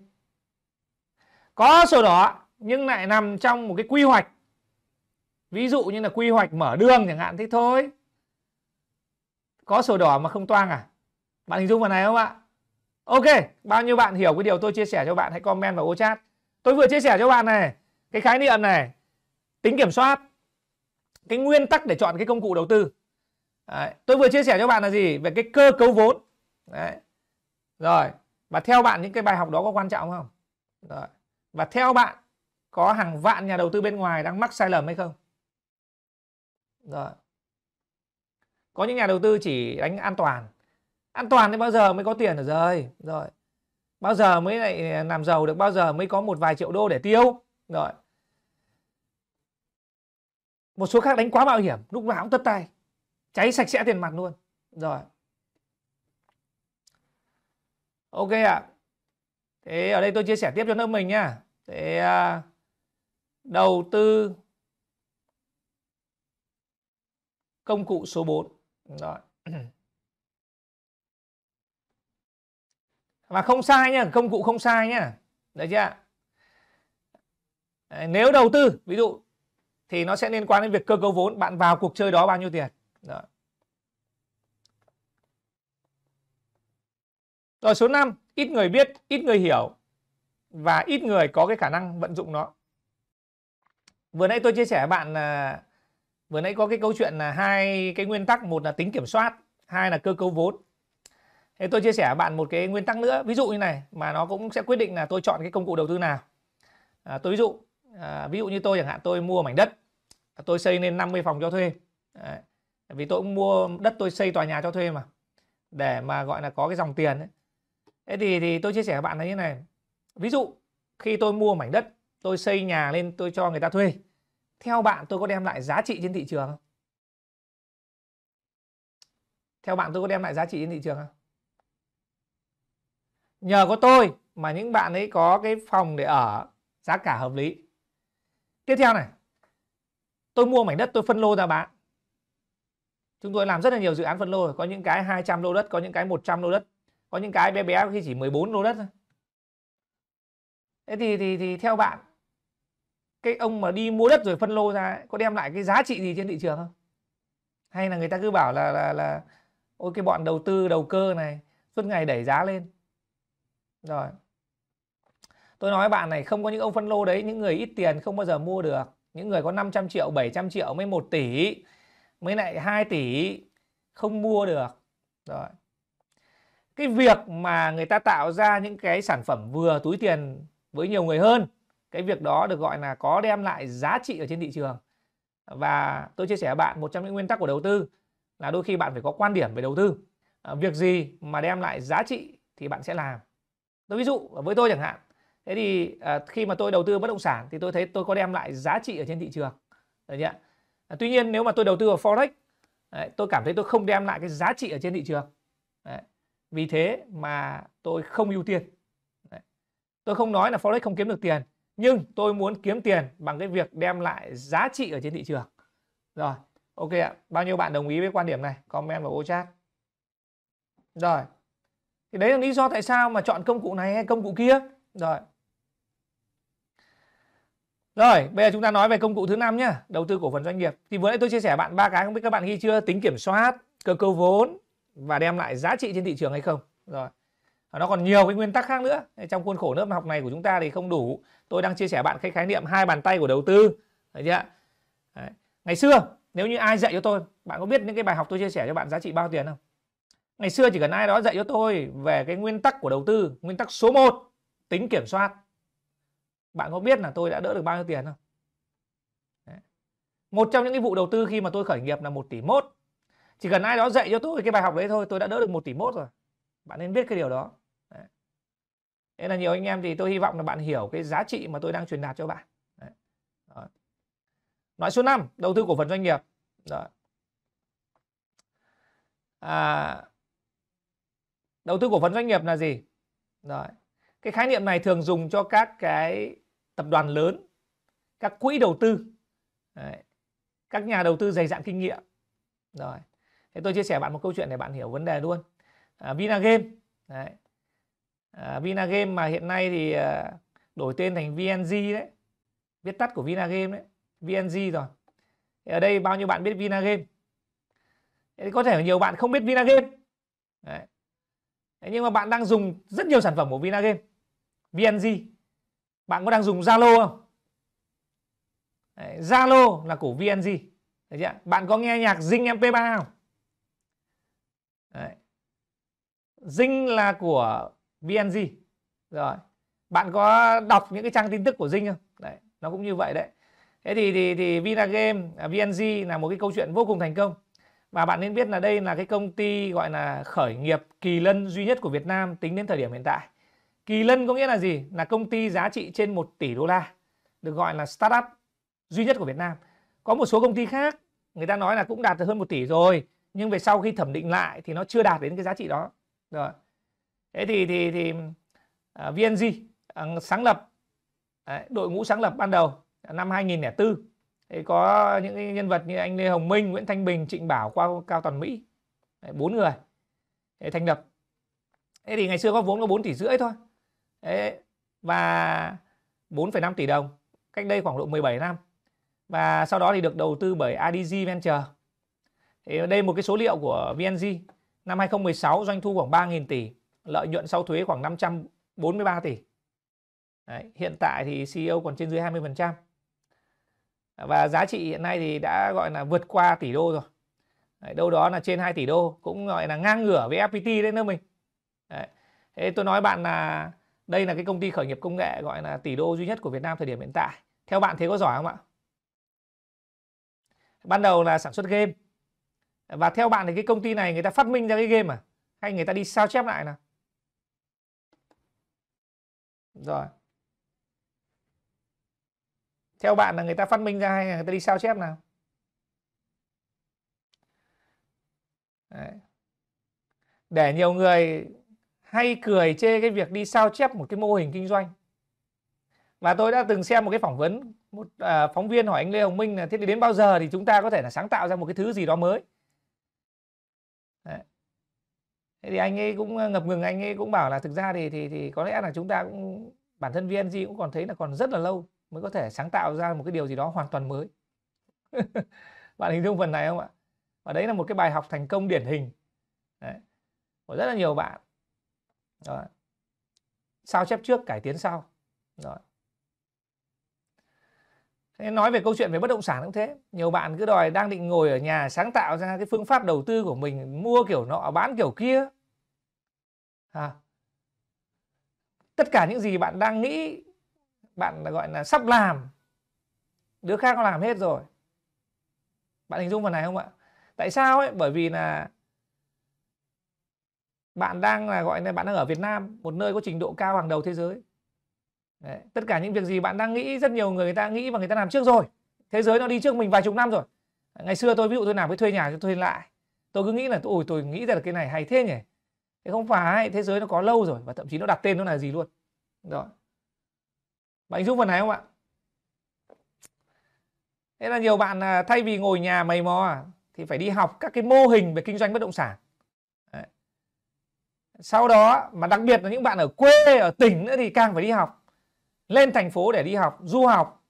có sổ đỏ nhưng lại nằm trong một cái quy hoạch ví dụ như là quy hoạch mở đường chẳng hạn thế thôi có sổ đỏ mà không toang à bạn hình dung vào này không ạ ok bao nhiêu bạn hiểu cái điều tôi chia sẻ cho bạn hãy comment vào ô chat tôi vừa chia sẻ cho bạn này cái khái niệm này tính kiểm soát cái nguyên tắc để chọn cái công cụ đầu tư Đấy. tôi vừa chia sẻ cho bạn là gì về cái cơ cấu vốn Đấy. rồi và theo bạn những cái bài học đó có quan trọng không rồi. và theo bạn có hàng vạn nhà đầu tư bên ngoài đang mắc sai lầm hay không rồi có những nhà đầu tư chỉ đánh an toàn an toàn thì bao giờ mới có tiền được rồi rồi bao giờ mới lại làm giàu được bao giờ mới có một vài triệu đô để tiêu rồi một số khác đánh quá mạo hiểm lúc nào cũng tất tay cháy sạch sẽ tiền mặt luôn rồi ok ạ à. thế ở đây tôi chia sẻ tiếp cho nước mình nhá thế à, đầu tư công cụ số 4 rồi và không sai nhá công cụ không sai nhá đấy chưa ạ nếu đầu tư ví dụ thì nó sẽ liên quan đến việc cơ cấu vốn bạn vào cuộc chơi đó bao nhiêu tiền đó. rồi số 5 ít người biết ít người hiểu và ít người có cái khả năng vận dụng nó vừa nãy tôi chia sẻ với bạn là vừa nãy có cái câu chuyện là hai cái nguyên tắc một là tính kiểm soát hai là cơ cấu vốn thế tôi chia sẻ với bạn một cái nguyên tắc nữa ví dụ như này mà nó cũng sẽ quyết định là tôi chọn cái công cụ đầu tư nào à, tôi ví dụ à, ví dụ như tôi chẳng hạn tôi mua mảnh đất à, tôi xây nên 50 phòng cho thuê Đấy. vì tôi cũng mua đất tôi xây tòa nhà cho thuê mà để mà gọi là có cái dòng tiền ấy. thế thì thì tôi chia sẻ với bạn là như này ví dụ khi tôi mua mảnh đất tôi xây nhà lên tôi cho người ta thuê theo bạn tôi có đem lại giá trị trên thị trường không theo bạn tôi có đem lại giá trị trên thị trường không nhờ có tôi mà những bạn ấy có cái phòng để ở giá cả hợp lý tiếp theo này tôi mua mảnh đất tôi phân lô ra bán chúng tôi làm rất là nhiều dự án phân lô có những cái 200 lô đất có những cái 100 lô đất có những cái bé bé khi chỉ 14 lô đất thế thì thì thì theo bạn cái ông mà đi mua đất rồi phân lô ra có đem lại cái giá trị gì trên thị trường không hay là người ta cứ bảo là là là ôi cái bọn đầu tư đầu cơ này suốt ngày đẩy giá lên rồi tôi nói bạn này không có những ông phân lô đấy những người ít tiền không bao giờ mua được những người có 500 triệu 700 triệu mới 1 tỷ mới lại 2 tỷ không mua được rồi cái việc mà người ta tạo ra những cái sản phẩm vừa túi tiền với nhiều người hơn cái việc đó được gọi là có đem lại giá trị ở trên thị trường và tôi chia sẻ với bạn một trong những nguyên tắc của đầu tư là đôi khi bạn phải có quan điểm về đầu tư ờ, việc gì mà đem lại giá trị thì bạn sẽ làm tôi ví dụ với tôi chẳng hạn thế thì à, khi mà tôi đầu tư bất động sản thì tôi thấy tôi có đem lại giá trị ở trên thị trường đấy ạ à, tuy nhiên nếu mà tôi đầu tư vào forex đấy, tôi cảm thấy tôi không đem lại cái giá trị ở trên thị trường đấy. vì thế mà tôi không ưu tiên đấy. tôi không nói là forex không kiếm được tiền nhưng tôi muốn kiếm tiền bằng cái việc đem lại giá trị ở trên thị trường rồi ok ạ bao nhiêu bạn đồng ý với quan điểm này comment vào ô chat rồi thì đấy là lý do tại sao mà chọn công cụ này hay công cụ kia rồi rồi, bây giờ chúng ta nói về công cụ thứ năm nhá, đầu tư cổ phần doanh nghiệp. Thì vừa nãy tôi chia sẻ bạn ba cái không biết các bạn ghi chưa, tính kiểm soát, cơ cấu vốn và đem lại giá trị trên thị trường hay không. Rồi. À, nó còn nhiều cái nguyên tắc khác nữa. Trong khuôn khổ lớp học này của chúng ta thì không đủ. Tôi đang chia sẻ bạn cái khái niệm hai bàn tay của đầu tư. Đấy chưa? Đấy. Ngày xưa nếu như ai dạy cho tôi, bạn có biết những cái bài học tôi chia sẻ cho bạn giá trị bao tiền không? Ngày xưa chỉ cần ai đó dạy cho tôi về cái nguyên tắc của đầu tư, nguyên tắc số 1, tính kiểm soát bạn có biết là tôi đã đỡ được bao nhiêu tiền không Đấy. một trong những cái vụ đầu tư khi mà tôi khởi nghiệp là 1 tỷ mốt chỉ cần ai đó dạy cho tôi cái bài học đấy thôi tôi đã đỡ được 1 tỷ mốt rồi bạn nên biết cái điều đó đấy. nên là nhiều anh em thì tôi hy vọng là bạn hiểu cái giá trị mà tôi đang truyền đạt cho bạn đấy. Rồi. loại số 5 đầu tư cổ phần doanh nghiệp rồi à, đầu tư cổ phần doanh nghiệp là gì rồi cái khái niệm này thường dùng cho các cái tập đoàn lớn, các quỹ đầu tư, đấy, các nhà đầu tư dày dạn kinh nghiệm. Rồi, thế tôi chia sẻ bạn một câu chuyện để bạn hiểu vấn đề luôn. À, Vinagame, đấy. À, Vinagame mà hiện nay thì à, đổi tên thành VNG đấy, viết tắt của Vinagame đấy, VNG rồi. Thì ở đây bao nhiêu bạn biết Vinagame? Thì có thể nhiều bạn không biết Vinagame. Đấy. Thế nhưng mà bạn đang dùng rất nhiều sản phẩm của Vinagame, VNG bạn có đang dùng Zalo không Zalo là của VNG Đấy chưa? bạn có nghe nhạc Zing MP3 không Đấy. Zing là của VNG rồi bạn có đọc những cái trang tin tức của Zing không đấy nó cũng như vậy đấy thế thì thì thì Vinagame à, VNG là một cái câu chuyện vô cùng thành công và bạn nên biết là đây là cái công ty gọi là khởi nghiệp kỳ lân duy nhất của Việt Nam tính đến thời điểm hiện tại Kỳ lân có nghĩa là gì? Là công ty giá trị trên 1 tỷ đô la, được gọi là startup duy nhất của Việt Nam. Có một số công ty khác người ta nói là cũng đạt được hơn 1 tỷ rồi, nhưng về sau khi thẩm định lại thì nó chưa đạt đến cái giá trị đó. Rồi. Thế thì thì thì uh, à, VNG uh, à, sáng lập đấy, đội ngũ sáng lập ban đầu à, năm 2004 thì có những nhân vật như anh Lê Hồng Minh, Nguyễn Thanh Bình, Trịnh Bảo, qua Cao Toàn Mỹ, bốn người để thành lập. Thế thì ngày xưa có vốn có 4 tỷ rưỡi thôi Đấy, và 4,5 tỷ đồng cách đây khoảng độ 17 năm và sau đó thì được đầu tư bởi ADG Venture. Thì đây một cái số liệu của VNG năm 2016 doanh thu khoảng 3.000 tỷ, lợi nhuận sau thuế khoảng 543 tỷ. Đấy, hiện tại thì CEO còn trên dưới 20%. Và giá trị hiện nay thì đã gọi là vượt qua tỷ đô rồi. Đấy, đâu đó là trên 2 tỷ đô, cũng gọi là ngang ngửa với FPT đấy nữa mình. Đấy. Thế tôi nói bạn là đây là cái công ty khởi nghiệp công nghệ gọi là tỷ đô duy nhất của Việt Nam thời điểm hiện tại. Theo bạn thế có giỏi không ạ? Ban đầu là sản xuất game. Và theo bạn thì cái công ty này người ta phát minh ra cái game à? Hay người ta đi sao chép lại nào? Rồi. Theo bạn là người ta phát minh ra hay người ta đi sao chép nào? Đấy. Để nhiều người hay cười chê cái việc đi sao chép một cái mô hình kinh doanh và tôi đã từng xem một cái phỏng vấn một à, phóng viên hỏi anh Lê Hồng Minh là thế thì đến bao giờ thì chúng ta có thể là sáng tạo ra một cái thứ gì đó mới Đấy. thế thì anh ấy cũng à, ngập ngừng anh ấy cũng bảo là thực ra thì thì thì có lẽ là chúng ta cũng bản thân VNG cũng còn thấy là còn rất là lâu mới có thể sáng tạo ra một cái điều gì đó hoàn toàn mới (laughs) bạn hình dung phần này không ạ và đấy là một cái bài học thành công điển hình đấy. của rất là nhiều bạn đó. sao chép trước cải tiến sau Đó. Thế nói về câu chuyện về bất động sản cũng thế nhiều bạn cứ đòi đang định ngồi ở nhà sáng tạo ra cái phương pháp đầu tư của mình mua kiểu nọ bán kiểu kia à. tất cả những gì bạn đang nghĩ bạn gọi là sắp làm đứa khác nó làm hết rồi bạn hình dung phần này không ạ tại sao ấy bởi vì là bạn đang là gọi là bạn đang ở Việt Nam một nơi có trình độ cao hàng đầu thế giới Đấy. tất cả những việc gì bạn đang nghĩ rất nhiều người, người ta nghĩ và người ta làm trước rồi thế giới nó đi trước mình vài chục năm rồi ngày xưa tôi ví dụ tôi làm cái thuê nhà tôi thuê lại tôi cứ nghĩ là ôi tôi nghĩ ra được cái này hay thế nhỉ thế không phải thế giới nó có lâu rồi và thậm chí nó đặt tên nó là gì luôn rồi bạn giúp phần này không ạ thế là nhiều bạn à, thay vì ngồi nhà mày mò à, thì phải đi học các cái mô hình về kinh doanh bất động sản sau đó mà đặc biệt là những bạn ở quê ở tỉnh nữa thì càng phải đi học lên thành phố để đi học du học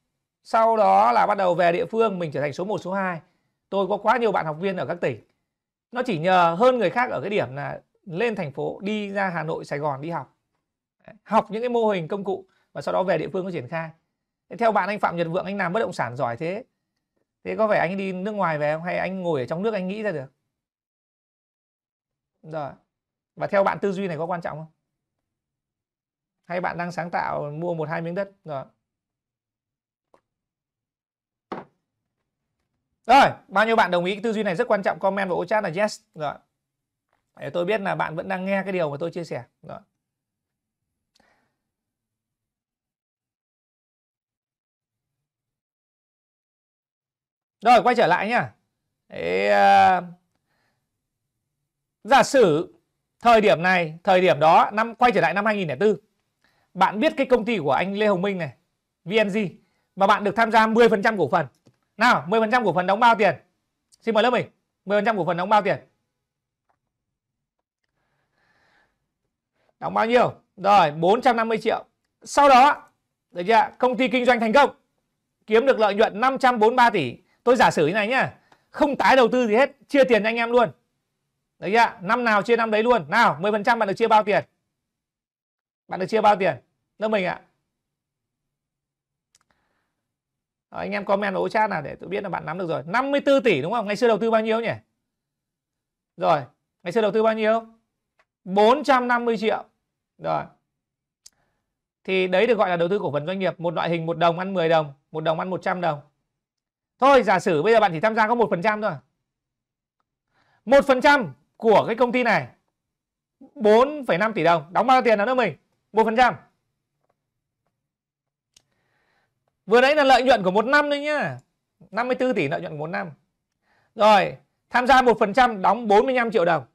sau đó là bắt đầu về địa phương mình trở thành số 1 số 2 tôi có quá nhiều bạn học viên ở các tỉnh nó chỉ nhờ hơn người khác ở cái điểm là lên thành phố đi ra Hà Nội Sài Gòn đi học học những cái mô hình công cụ và sau đó về địa phương có triển khai theo bạn anh Phạm Nhật Vượng anh làm bất động sản giỏi thế thế có phải anh đi nước ngoài về không hay anh ngồi ở trong nước anh nghĩ ra được rồi và theo bạn tư duy này có quan trọng không hay bạn đang sáng tạo mua một hai miếng đất rồi rồi bao nhiêu bạn đồng ý tư duy này rất quan trọng comment vào ô chat là yes rồi để tôi biết là bạn vẫn đang nghe cái điều mà tôi chia sẻ rồi rồi quay trở lại nhá uh, giả sử thời điểm này thời điểm đó năm quay trở lại năm 2004 bạn biết cái công ty của anh Lê Hồng Minh này VNG mà bạn được tham gia 10% cổ phần nào 10% cổ phần đóng bao tiền xin mời lớp mình 10% cổ phần đóng bao tiền đóng bao nhiêu rồi 450 triệu sau đó được chưa công ty kinh doanh thành công kiếm được lợi nhuận 543 tỷ tôi giả sử như này nhá không tái đầu tư gì hết chia tiền cho anh em luôn Đấy ạ, à, năm nào chia năm đấy luôn. Nào, 10% bạn được chia bao tiền? Bạn được chia bao tiền? Lớp mình ạ. À. anh em comment vào chat nào để tôi biết là bạn nắm được rồi. 54 tỷ đúng không? Ngày xưa đầu tư bao nhiêu nhỉ? Rồi, ngày xưa đầu tư bao nhiêu? 450 triệu. Rồi. Thì đấy được gọi là đầu tư cổ phần doanh nghiệp, một loại hình một đồng ăn 10 đồng, một đồng ăn 100 đồng. Thôi giả sử bây giờ bạn chỉ tham gia có 1% thôi. 1% của cái công ty này 4,5 tỷ đồng đóng bao nhiêu tiền là nước mình một phần trăm vừa đấy là lợi nhuận của một năm đấy nhá 54 tỷ lợi nhuận một năm rồi tham gia một phần trăm đóng 45 triệu đồng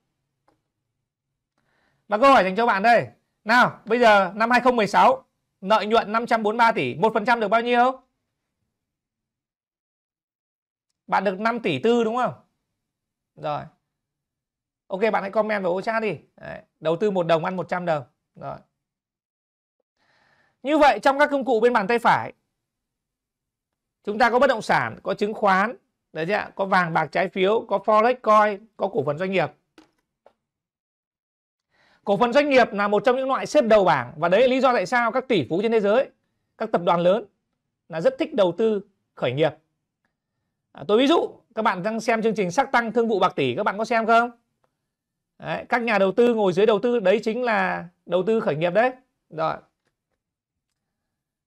và câu hỏi dành cho bạn đây nào bây giờ năm 2016 lợi nhuận 543 tỷ một phần trăm được bao nhiêu bạn được 5 tỷ tư đúng không rồi ok bạn hãy comment vào ô chat đi Đấy. đầu tư một đồng ăn 100 đồng rồi như vậy trong các công cụ bên bàn tay phải chúng ta có bất động sản có chứng khoán đấy chứ có vàng bạc trái phiếu có forex coin có cổ phần doanh nghiệp cổ phần doanh nghiệp là một trong những loại xếp đầu bảng và đấy là lý do tại sao các tỷ phú trên thế giới các tập đoàn lớn là rất thích đầu tư khởi nghiệp à, tôi ví dụ các bạn đang xem chương trình sắc tăng thương vụ bạc tỷ các bạn có xem không Đấy, các nhà đầu tư ngồi dưới đầu tư đấy chính là đầu tư khởi nghiệp đấy. Rồi.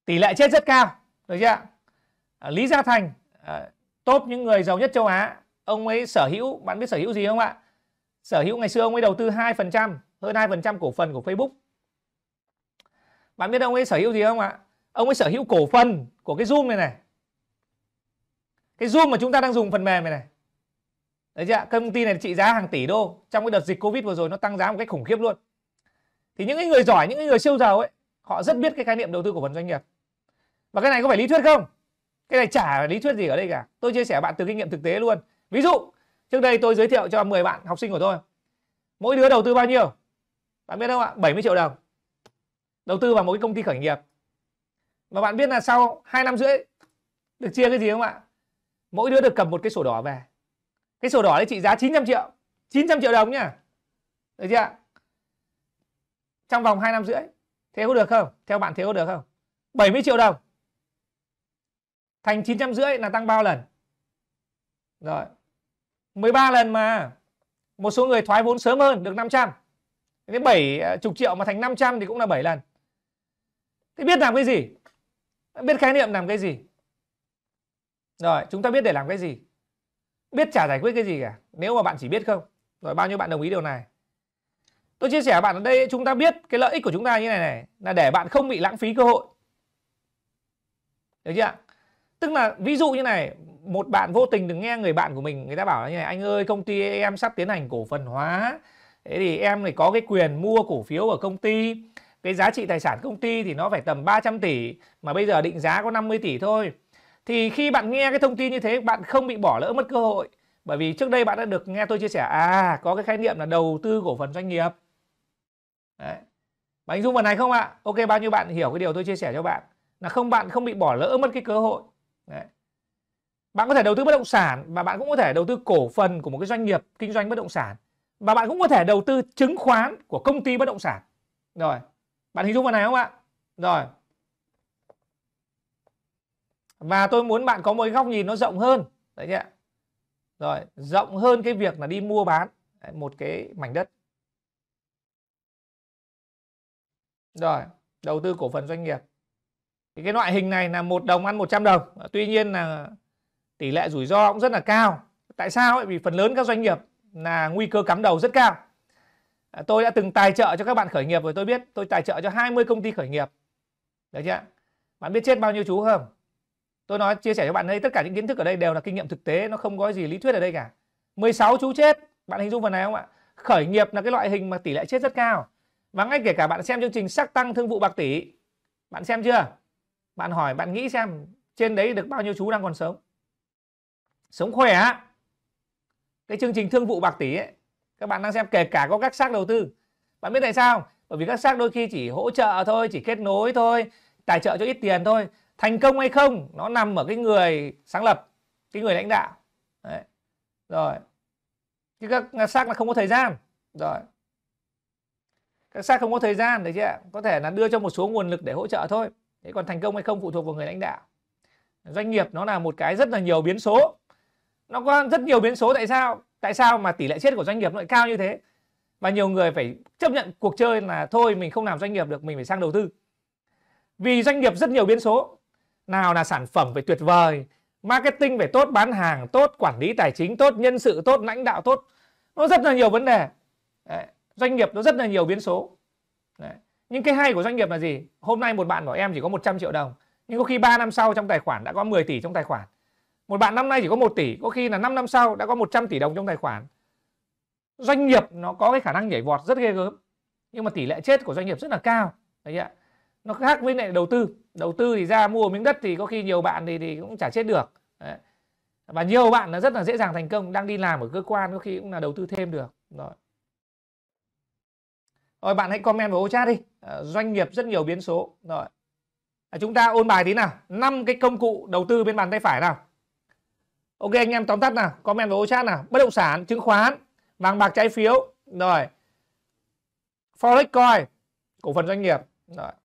Tỷ lệ chết rất cao, được chưa? À, Lý Gia Thành à, top những người giàu nhất châu Á, ông ấy sở hữu, bạn biết sở hữu gì không ạ? Sở hữu ngày xưa ông ấy đầu tư 2%, hơn 2% cổ phần của Facebook. Bạn biết ông ấy sở hữu gì không ạ? Ông ấy sở hữu cổ phần của cái Zoom này này. Cái Zoom mà chúng ta đang dùng phần mềm này này Đấy chưa? Công ty này trị giá hàng tỷ đô. Trong cái đợt dịch Covid vừa rồi nó tăng giá một cách khủng khiếp luôn. Thì những cái người giỏi, những cái người siêu giàu ấy, họ rất biết cái khái niệm đầu tư cổ phần doanh nghiệp. Và cái này có phải lý thuyết không? Cái này chả lý thuyết gì ở đây cả. Tôi chia sẻ bạn từ kinh nghiệm thực tế luôn. Ví dụ, trước đây tôi giới thiệu cho 10 bạn học sinh của tôi. Mỗi đứa đầu tư bao nhiêu? Bạn biết không ạ? 70 triệu đồng. Đầu tư vào một cái công ty khởi nghiệp. Và bạn biết là sau 2 năm rưỡi được chia cái gì không ạ? Mỗi đứa được cầm một cái sổ đỏ về cái sổ đỏ đấy trị giá 900 triệu 900 triệu đồng nhá được chưa trong vòng 2 năm rưỡi thế có được không theo bạn thế có được không 70 triệu đồng thành 900 rưỡi là tăng bao lần rồi 13 lần mà một số người thoái vốn sớm hơn được 500 thế à, chục triệu mà thành 500 thì cũng là 7 lần thế biết làm cái gì biết khái niệm làm cái gì rồi chúng ta biết để làm cái gì biết chả giải quyết cái gì cả nếu mà bạn chỉ biết không rồi bao nhiêu bạn đồng ý điều này tôi chia sẻ với bạn ở đây chúng ta biết cái lợi ích của chúng ta như này này là để bạn không bị lãng phí cơ hội được chưa tức là ví dụ như này một bạn vô tình được nghe người bạn của mình người ta bảo là như này anh ơi công ty em sắp tiến hành cổ phần hóa thế thì em này có cái quyền mua cổ phiếu ở công ty cái giá trị tài sản công ty thì nó phải tầm 300 tỷ mà bây giờ định giá có 50 tỷ thôi thì khi bạn nghe cái thông tin như thế bạn không bị bỏ lỡ mất cơ hội bởi vì trước đây bạn đã được nghe tôi chia sẻ à có cái khái niệm là đầu tư cổ phần doanh nghiệp đấy bạn hình dung phần này không ạ ok bao nhiêu bạn hiểu cái điều tôi chia sẻ cho bạn là không bạn không bị bỏ lỡ mất cái cơ hội đấy. bạn có thể đầu tư bất động sản và bạn cũng có thể đầu tư cổ phần của một cái doanh nghiệp kinh doanh bất động sản và bạn cũng có thể đầu tư chứng khoán của công ty bất động sản rồi bạn hình dung phần này không ạ rồi và tôi muốn bạn có một góc nhìn nó rộng hơn đấy nhé rồi rộng hơn cái việc là đi mua bán một cái mảnh đất rồi đầu tư cổ phần doanh nghiệp thì cái loại hình này là một đồng ăn 100 đồng tuy nhiên là tỷ lệ rủi ro cũng rất là cao tại sao ấy? vì phần lớn các doanh nghiệp là nguy cơ cắm đầu rất cao à, tôi đã từng tài trợ cho các bạn khởi nghiệp rồi tôi biết tôi tài trợ cho 20 công ty khởi nghiệp đấy chưa bạn biết chết bao nhiêu chú không tôi nói chia sẻ cho bạn đây tất cả những kiến thức ở đây đều là kinh nghiệm thực tế nó không có gì lý thuyết ở đây cả 16 chú chết bạn hình dung phần này không ạ khởi nghiệp là cái loại hình mà tỷ lệ chết rất cao và ngay kể cả bạn xem chương trình sắc tăng thương vụ bạc tỷ bạn xem chưa bạn hỏi bạn nghĩ xem trên đấy được bao nhiêu chú đang còn sống sống khỏe cái chương trình thương vụ bạc tỷ ấy các bạn đang xem kể cả có các xác đầu tư bạn biết tại sao bởi vì các xác đôi khi chỉ hỗ trợ thôi chỉ kết nối thôi tài trợ cho ít tiền thôi thành công hay không nó nằm ở cái người sáng lập cái người lãnh đạo Đấy. rồi chứ các xác là không có thời gian rồi các xác không có thời gian đấy chứ có thể là đưa cho một số nguồn lực để hỗ trợ thôi thế còn thành công hay không phụ thuộc vào người lãnh đạo doanh nghiệp nó là một cái rất là nhiều biến số nó có rất nhiều biến số tại sao tại sao mà tỷ lệ chết của doanh nghiệp lại cao như thế và nhiều người phải chấp nhận cuộc chơi là thôi mình không làm doanh nghiệp được mình phải sang đầu tư vì doanh nghiệp rất nhiều biến số nào là sản phẩm phải tuyệt vời marketing phải tốt bán hàng tốt quản lý tài chính tốt nhân sự tốt lãnh đạo tốt nó rất là nhiều vấn đề Đấy. doanh nghiệp nó rất là nhiều biến số Đấy. nhưng cái hay của doanh nghiệp là gì hôm nay một bạn của em chỉ có 100 triệu đồng nhưng có khi 3 năm sau trong tài khoản đã có 10 tỷ trong tài khoản một bạn năm nay chỉ có 1 tỷ có khi là 5 năm sau đã có 100 tỷ đồng trong tài khoản doanh nghiệp nó có cái khả năng nhảy vọt rất ghê gớm nhưng mà tỷ lệ chết của doanh nghiệp rất là cao đấy ạ nó khác với lại đầu tư đầu tư thì ra mua miếng đất thì có khi nhiều bạn thì, thì cũng chả chết được Đấy. và nhiều bạn là rất là dễ dàng thành công đang đi làm ở cơ quan có khi cũng là đầu tư thêm được rồi rồi bạn hãy comment vào ô chat đi ờ, doanh nghiệp rất nhiều biến số rồi à, chúng ta ôn bài tí nào năm cái công cụ đầu tư bên bàn tay phải nào ok anh em tóm tắt nào comment vào ô chat nào bất động sản chứng khoán vàng bạc trái phiếu rồi forex coin cổ phần doanh nghiệp rồi